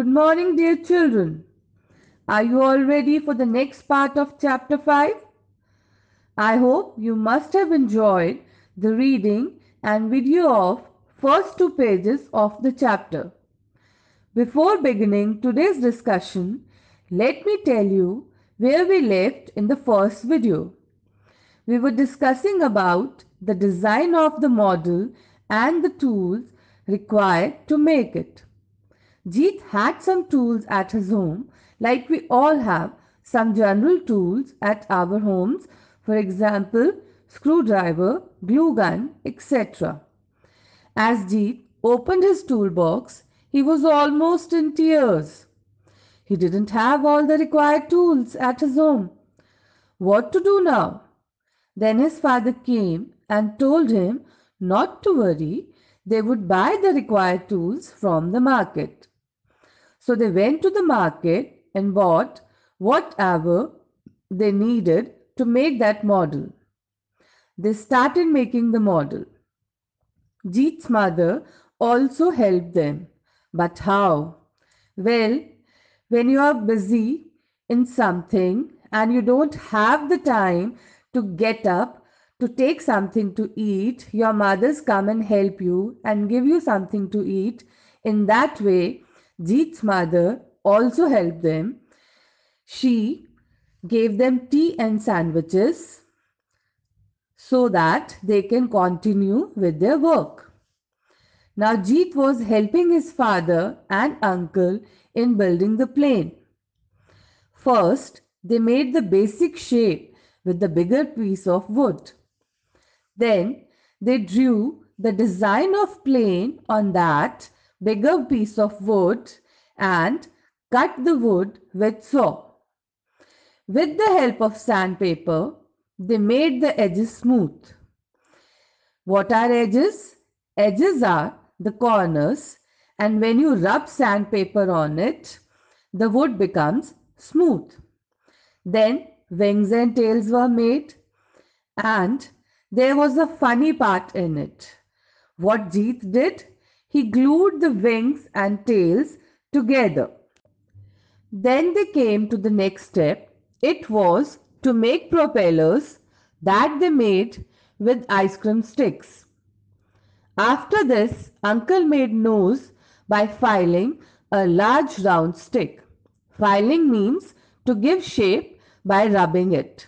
Good morning, dear children. Are you all ready for the next part of chapter 5? I hope you must have enjoyed the reading and video of first two pages of the chapter. Before beginning today's discussion, let me tell you where we left in the first video. We were discussing about the design of the model and the tools required to make it. Jeet had some tools at his home, like we all have some general tools at our homes, for example, screwdriver, glue gun, etc. As Jeet opened his toolbox, he was almost in tears. He didn't have all the required tools at his home. What to do now? Then his father came and told him not to worry, they would buy the required tools from the market. So they went to the market and bought whatever they needed to make that model. They started making the model. Jeet's mother also helped them. But how? Well, when you are busy in something and you don't have the time to get up to take something to eat, your mothers come and help you and give you something to eat. In that way, Jeet's mother also helped them. She gave them tea and sandwiches so that they can continue with their work. Now, Jeet was helping his father and uncle in building the plane. First, they made the basic shape with the bigger piece of wood. Then, they drew the design of plane on that bigger piece of wood and cut the wood with saw. With the help of sandpaper, they made the edges smooth. What are edges? Edges are the corners and when you rub sandpaper on it, the wood becomes smooth. Then wings and tails were made and there was a funny part in it. What Jeet did, he glued the wings and tails together. Then they came to the next step. It was to make propellers that they made with ice cream sticks. After this, uncle made nose by filing a large round stick. Filing means to give shape by rubbing it.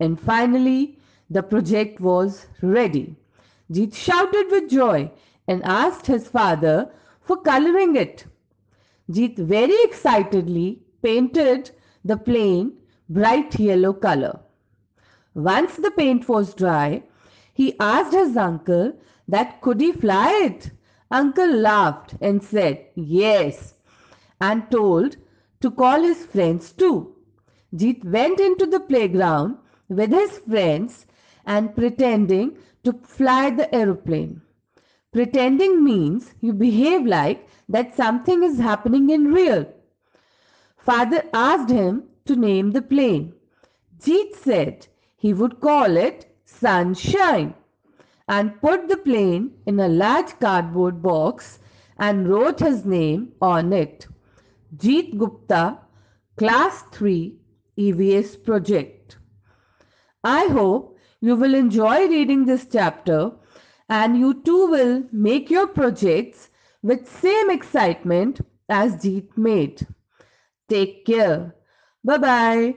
And finally, the project was ready. Jeet shouted with joy and asked his father for coloring it. Jeet very excitedly painted the plane bright yellow color. Once the paint was dry, he asked his uncle that could he fly it. Uncle laughed and said yes and told to call his friends too. Jeet went into the playground with his friends and pretending to fly the aeroplane. Pretending means you behave like that something is happening in real. Father asked him to name the plane. Jeet said he would call it Sunshine and put the plane in a large cardboard box and wrote his name on it. Jeet Gupta, Class 3 EVS Project. I hope you will enjoy reading this chapter and you too will make your projects with same excitement as Jeet made. Take care. Bye bye.